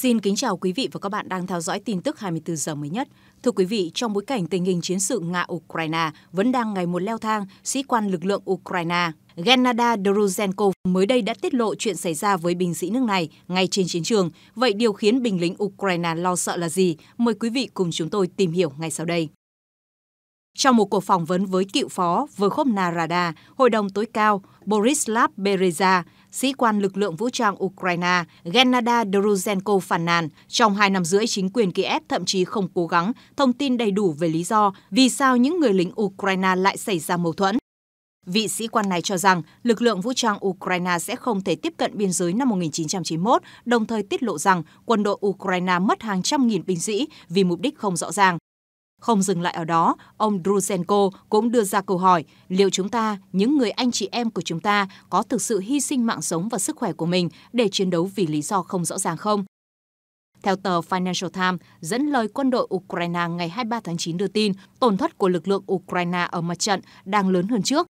Xin kính chào quý vị và các bạn đang theo dõi tin tức 24 giờ mới nhất. Thưa quý vị, trong bối cảnh tình hình chiến sự Nga-Ukraine vẫn đang ngày một leo thang, sĩ quan lực lượng Ukraine Gennada druzhenko mới đây đã tiết lộ chuyện xảy ra với binh sĩ nước này ngay trên chiến trường. Vậy điều khiến binh lính Ukraine lo sợ là gì? Mời quý vị cùng chúng tôi tìm hiểu ngay sau đây. Trong một cuộc phỏng vấn với cựu phó vương Verkhovna Rada, Hội đồng tối cao Borislav Bereza, sĩ quan lực lượng vũ trang Ukraine Gennady Doruzhenko phản nàn trong hai năm rưỡi chính quyền Kiev thậm chí không cố gắng thông tin đầy đủ về lý do vì sao những người lính Ukraine lại xảy ra mâu thuẫn. Vị sĩ quan này cho rằng lực lượng vũ trang Ukraine sẽ không thể tiếp cận biên giới năm 1991, đồng thời tiết lộ rằng quân đội Ukraine mất hàng trăm nghìn binh sĩ vì mục đích không rõ ràng. Không dừng lại ở đó, ông Drusenko cũng đưa ra câu hỏi liệu chúng ta, những người anh chị em của chúng ta có thực sự hy sinh mạng sống và sức khỏe của mình để chiến đấu vì lý do không rõ ràng không? Theo tờ Financial Times, dẫn lời quân đội Ukraine ngày 23 tháng 9 đưa tin, tổn thất của lực lượng Ukraine ở mặt trận đang lớn hơn trước.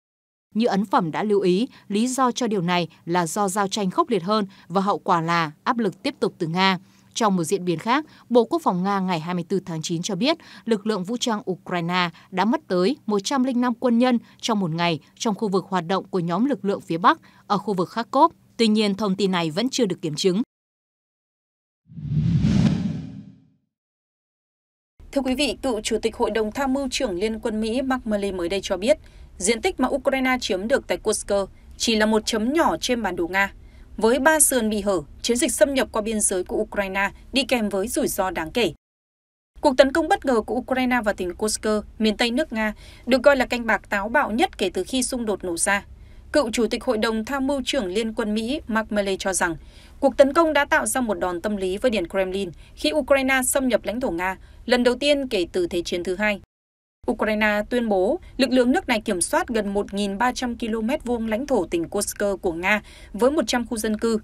Như ấn phẩm đã lưu ý, lý do cho điều này là do giao tranh khốc liệt hơn và hậu quả là áp lực tiếp tục từ Nga. Trong một diễn biến khác, Bộ Quốc phòng Nga ngày 24 tháng 9 cho biết lực lượng vũ trang Ukraine đã mất tới 105 quân nhân trong một ngày trong khu vực hoạt động của nhóm lực lượng phía Bắc ở khu vực Kharkov. Tuy nhiên, thông tin này vẫn chưa được kiểm chứng. Thưa quý vị, cựu Chủ tịch Hội đồng Tham mưu trưởng Liên quân Mỹ Mark Milley mới đây cho biết, diện tích mà Ukraine chiếm được tại Kursk chỉ là một chấm nhỏ trên bản đồ Nga với ba sườn bị hở, chiến dịch xâm nhập qua biên giới của Ukraine đi kèm với rủi ro đáng kể. Cuộc tấn công bất ngờ của Ukraine vào tỉnh Kursk, miền Tây nước Nga, được coi là canh bạc táo bạo nhất kể từ khi xung đột nổ ra. Cựu Chủ tịch Hội đồng Tham mưu trưởng Liên quân Mỹ Mark Milley cho rằng, cuộc tấn công đã tạo ra một đòn tâm lý với Điện Kremlin khi Ukraine xâm nhập lãnh thổ Nga lần đầu tiên kể từ Thế chiến thứ hai. Ukraine tuyên bố lực lượng nước này kiểm soát gần 1.300 km vuông lãnh thổ tỉnh Kursk của Nga với 100 khu dân cư.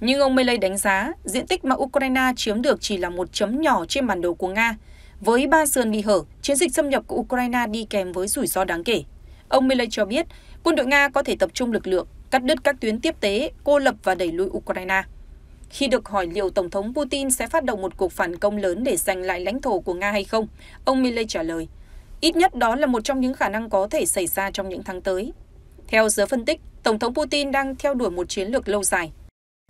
Nhưng ông Melee đánh giá diện tích mà Ukraine chiếm được chỉ là một chấm nhỏ trên bản đồ của Nga. Với ba sườn bị hở, chiến dịch xâm nhập của Ukraine đi kèm với rủi ro đáng kể. Ông Melee cho biết quân đội Nga có thể tập trung lực lượng, cắt đứt các tuyến tiếp tế, cô lập và đẩy lùi Ukraine. Khi được hỏi liệu Tổng thống Putin sẽ phát động một cuộc phản công lớn để giành lại lãnh thổ của Nga hay không, ông Milley trả lời – Ít nhất đó là một trong những khả năng có thể xảy ra trong những tháng tới. Theo giới phân tích, Tổng thống Putin đang theo đuổi một chiến lược lâu dài.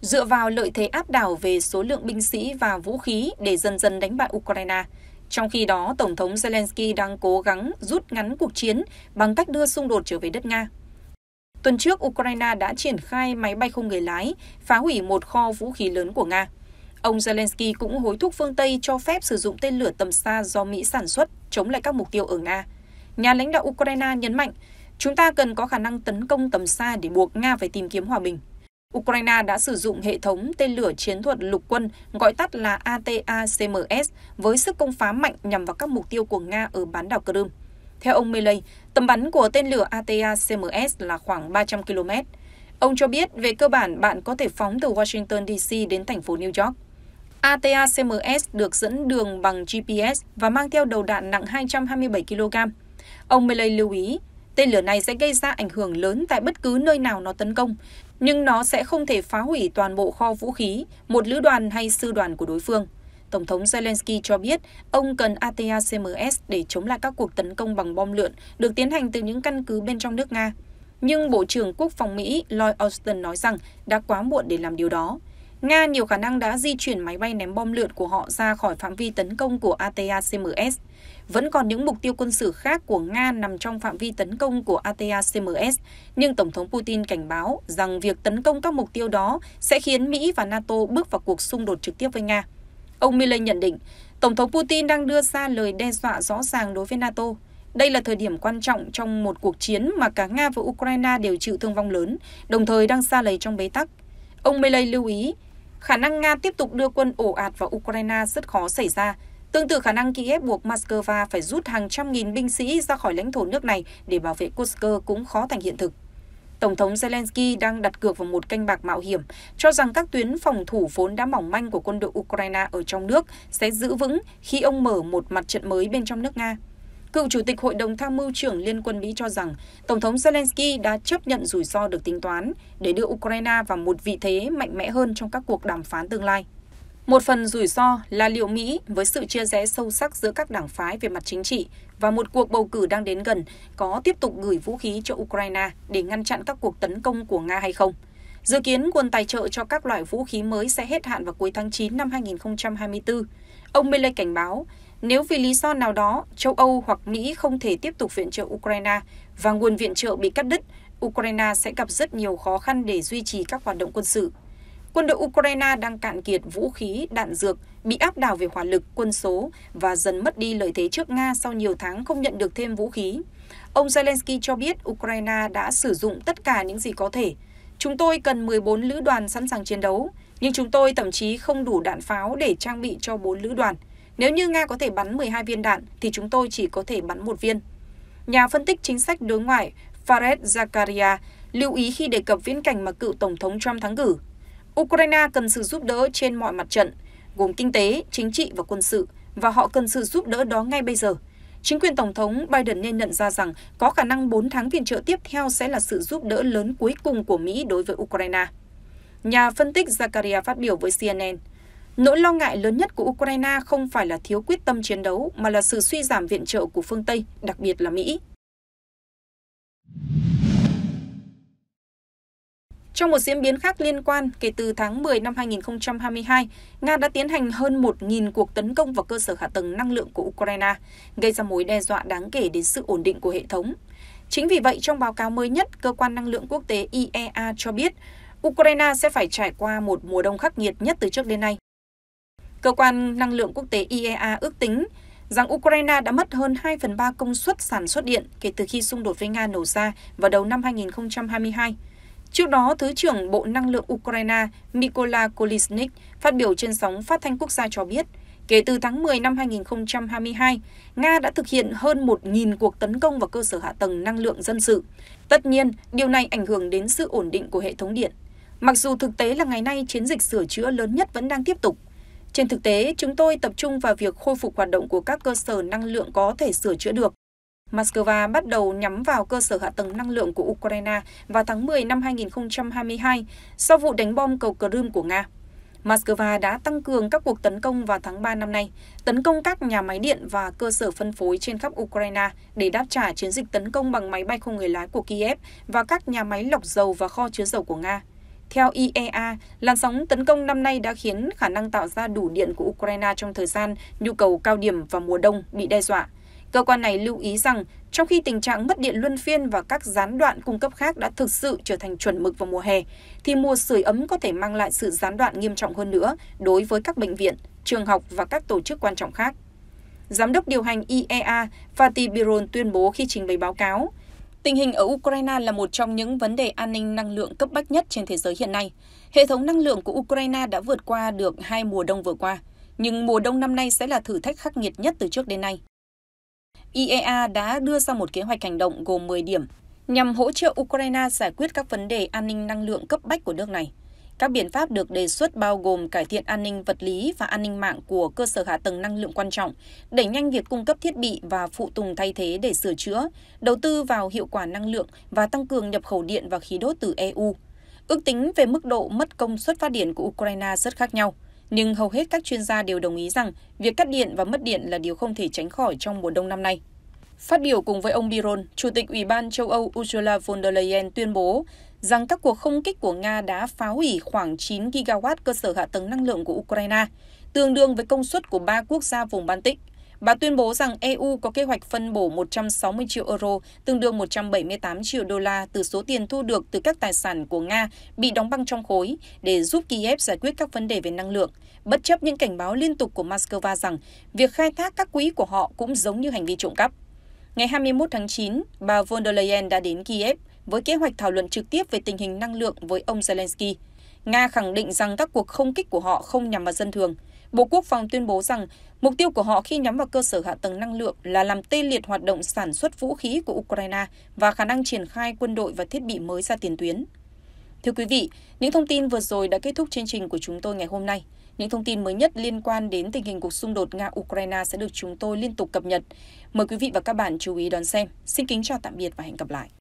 Dựa vào lợi thế áp đảo về số lượng binh sĩ và vũ khí để dần dần đánh bại Ukraine, trong khi đó Tổng thống Zelensky đang cố gắng rút ngắn cuộc chiến bằng cách đưa xung đột trở về đất Nga. Tuần trước, Ukraine đã triển khai máy bay không người lái, phá hủy một kho vũ khí lớn của Nga. Ông Zelensky cũng hối thúc phương Tây cho phép sử dụng tên lửa tầm xa do Mỹ sản xuất chống lại các mục tiêu ở Nga. Nhà lãnh đạo Ukraine nhấn mạnh, chúng ta cần có khả năng tấn công tầm xa để buộc Nga phải tìm kiếm hòa bình. Ukraine đã sử dụng hệ thống tên lửa chiến thuật lục quân gọi tắt là ATACMS với sức công phá mạnh nhằm vào các mục tiêu của Nga ở bán đảo Crimea. Theo ông Milley, tầm bắn của tên lửa ATACMS là khoảng 300 km. Ông cho biết về cơ bản bạn có thể phóng từ Washington DC đến thành phố New York. ATACMS được dẫn đường bằng GPS và mang theo đầu đạn nặng 227 kg. Ông Milley lưu ý, tên lửa này sẽ gây ra ảnh hưởng lớn tại bất cứ nơi nào nó tấn công, nhưng nó sẽ không thể phá hủy toàn bộ kho vũ khí, một lữ đoàn hay sư đoàn của đối phương. Tổng thống Zelensky cho biết ông cần ATACMS để chống lại các cuộc tấn công bằng bom lượn được tiến hành từ những căn cứ bên trong nước Nga. Nhưng Bộ trưởng Quốc phòng Mỹ Lloyd Austin nói rằng đã quá muộn để làm điều đó. Nga nhiều khả năng đã di chuyển máy bay ném bom lượn của họ ra khỏi phạm vi tấn công của ATACMS. Vẫn còn những mục tiêu quân sự khác của Nga nằm trong phạm vi tấn công của ATACMS, nhưng Tổng thống Putin cảnh báo rằng việc tấn công các mục tiêu đó sẽ khiến Mỹ và NATO bước vào cuộc xung đột trực tiếp với Nga. Ông Milley nhận định, Tổng thống Putin đang đưa ra lời đe dọa rõ ràng đối với NATO. Đây là thời điểm quan trọng trong một cuộc chiến mà cả Nga và Ukraine đều chịu thương vong lớn, đồng thời đang xa lầy trong bế tắc. Ông Milley lưu ý, khả năng Nga tiếp tục đưa quân ổ ạt vào Ukraine rất khó xảy ra. Tương tự khả năng Kiev buộc Moscow phải rút hàng trăm nghìn binh sĩ ra khỏi lãnh thổ nước này để bảo vệ Kursk cũng khó thành hiện thực. Tổng thống Zelensky đang đặt cược vào một canh bạc mạo hiểm, cho rằng các tuyến phòng thủ vốn đã mỏng manh của quân đội Ukraine ở trong nước sẽ giữ vững khi ông mở một mặt trận mới bên trong nước Nga cựu chủ tịch hội đồng tham mưu trưởng Liên quân Mỹ cho rằng Tổng thống Zelensky đã chấp nhận rủi ro được tính toán để đưa Ukraine vào một vị thế mạnh mẽ hơn trong các cuộc đàm phán tương lai. Một phần rủi ro là liệu Mỹ, với sự chia rẽ sâu sắc giữa các đảng phái về mặt chính trị và một cuộc bầu cử đang đến gần, có tiếp tục gửi vũ khí cho Ukraine để ngăn chặn các cuộc tấn công của Nga hay không. Dự kiến nguồn tài trợ cho các loại vũ khí mới sẽ hết hạn vào cuối tháng 9 năm 2024. Ông Milley cảnh báo, nếu vì lý do nào đó châu Âu hoặc Mỹ không thể tiếp tục viện trợ Ukraine và nguồn viện trợ bị cắt đứt, Ukraine sẽ gặp rất nhiều khó khăn để duy trì các hoạt động quân sự. Quân đội Ukraine đang cạn kiệt vũ khí, đạn dược, bị áp đảo về hỏa lực, quân số và dần mất đi lợi thế trước Nga sau nhiều tháng không nhận được thêm vũ khí. Ông Zelensky cho biết Ukraine đã sử dụng tất cả những gì có thể. Chúng tôi cần 14 lữ đoàn sẵn sàng chiến đấu nhưng chúng tôi thậm chí không đủ đạn pháo để trang bị cho bốn lữ đoàn. Nếu như Nga có thể bắn 12 viên đạn thì chúng tôi chỉ có thể bắn một viên. Nhà phân tích chính sách đối ngoại Fares Zakaria lưu ý khi đề cập viễn cảnh mà cựu Tổng thống Trump thắng cử. Ukraine cần sự giúp đỡ trên mọi mặt trận, gồm kinh tế, chính trị và quân sự, và họ cần sự giúp đỡ đó ngay bây giờ. Chính quyền Tổng thống Biden nên nhận ra rằng có khả năng 4 tháng viện trợ tiếp theo sẽ là sự giúp đỡ lớn cuối cùng của Mỹ đối với Ukraine. Nhà phân tích Zakaria phát biểu với CNN, nỗi lo ngại lớn nhất của Ukraine không phải là thiếu quyết tâm chiến đấu mà là sự suy giảm viện trợ của phương Tây, đặc biệt là Mỹ. Trong một diễn biến khác liên quan, kể từ tháng 10 năm 2022, Nga đã tiến hành hơn 1.000 cuộc tấn công vào cơ sở hạ tầng năng lượng của Ukraine, gây ra mối đe dọa đáng kể đến sự ổn định của hệ thống. Chính vì vậy, trong báo cáo mới nhất, Cơ quan Năng lượng Quốc tế IEA cho biết Ukraine sẽ phải trải qua một mùa đông khắc nghiệt nhất từ trước đến nay. Cơ quan năng lượng quốc tế IEA ước tính rằng Ukraine đã mất hơn 2 phần 3 công suất sản xuất điện kể từ khi xung đột với Nga nổ ra vào đầu năm 2022. Trước đó, Thứ trưởng Bộ Năng lượng Ukraine Mykola Kolisnik phát biểu trên sóng phát thanh quốc gia cho biết, kể từ tháng 10 năm 2022, Nga đã thực hiện hơn 1.000 cuộc tấn công vào cơ sở hạ tầng năng lượng dân sự. Tất nhiên, điều này ảnh hưởng đến sự ổn định của hệ thống điện. Mặc dù thực tế là ngày nay chiến dịch sửa chữa lớn nhất vẫn đang tiếp tục. Trên thực tế, chúng tôi tập trung vào việc khôi phục hoạt động của các cơ sở năng lượng có thể sửa chữa được. Moscow bắt đầu nhắm vào cơ sở hạ tầng năng lượng của Ukraine vào tháng 10 năm 2022 sau vụ đánh bom cầu Crimea của Nga. Moscow đã tăng cường các cuộc tấn công vào tháng 3 năm nay, tấn công các nhà máy điện và cơ sở phân phối trên khắp Ukraine để đáp trả chiến dịch tấn công bằng máy bay không người lái của Kiev và các nhà máy lọc dầu và kho chứa dầu của Nga. Theo IEA, làn sóng tấn công năm nay đã khiến khả năng tạo ra đủ điện của Ukraine trong thời gian nhu cầu cao điểm vào mùa đông bị đe dọa. Cơ quan này lưu ý rằng, trong khi tình trạng mất điện luân phiên và các gián đoạn cung cấp khác đã thực sự trở thành chuẩn mực vào mùa hè, thì mùa sưởi ấm có thể mang lại sự gián đoạn nghiêm trọng hơn nữa đối với các bệnh viện, trường học và các tổ chức quan trọng khác. Giám đốc điều hành IEA Fatih Birol tuyên bố khi trình bày báo cáo, Tình hình ở Ukraine là một trong những vấn đề an ninh năng lượng cấp bách nhất trên thế giới hiện nay. Hệ thống năng lượng của Ukraine đã vượt qua được hai mùa đông vừa qua, nhưng mùa đông năm nay sẽ là thử thách khắc nghiệt nhất từ trước đến nay. IEA đã đưa ra một kế hoạch hành động gồm 10 điểm nhằm hỗ trợ Ukraine giải quyết các vấn đề an ninh năng lượng cấp bách của nước này. Các biện pháp được đề xuất bao gồm cải thiện an ninh vật lý và an ninh mạng của cơ sở hạ tầng năng lượng quan trọng, đẩy nhanh việc cung cấp thiết bị và phụ tùng thay thế để sửa chữa, đầu tư vào hiệu quả năng lượng và tăng cường nhập khẩu điện và khí đốt từ EU. Ước tính về mức độ mất công suất phát điện của Ukraine rất khác nhau, nhưng hầu hết các chuyên gia đều đồng ý rằng việc cắt điện và mất điện là điều không thể tránh khỏi trong mùa đông năm nay. Phát biểu cùng với ông Biron, Chủ tịch Ủy ban châu Âu Ursula von der Leyen tuyên bố rằng các cuộc không kích của Nga đã phá hủy khoảng 9 gigawatt cơ sở hạ tầng năng lượng của Ukraine, tương đương với công suất của ba quốc gia vùng Baltic. Bà tuyên bố rằng EU có kế hoạch phân bổ 160 triệu euro, tương đương 178 triệu đô la từ số tiền thu được từ các tài sản của Nga bị đóng băng trong khối để giúp Kiev giải quyết các vấn đề về năng lượng, bất chấp những cảnh báo liên tục của Moscow rằng việc khai thác các quỹ của họ cũng giống như hành vi trộm cắp. Ngày 21 tháng 9, bà von der Leyen đã đến Kiev với kế hoạch thảo luận trực tiếp về tình hình năng lượng với ông Zelensky. Nga khẳng định rằng các cuộc không kích của họ không nhằm vào dân thường. Bộ Quốc phòng tuyên bố rằng mục tiêu của họ khi nhắm vào cơ sở hạ tầng năng lượng là làm tê liệt hoạt động sản xuất vũ khí của Ukraine và khả năng triển khai quân đội và thiết bị mới ra tiền tuyến. Thưa quý vị, những thông tin vừa rồi đã kết thúc chương trình của chúng tôi ngày hôm nay. Những thông tin mới nhất liên quan đến tình hình cuộc xung đột Nga-Ukraine sẽ được chúng tôi liên tục cập nhật. Mời quý vị và các bạn chú ý đón xem. Xin kính chào tạm biệt và hẹn gặp lại.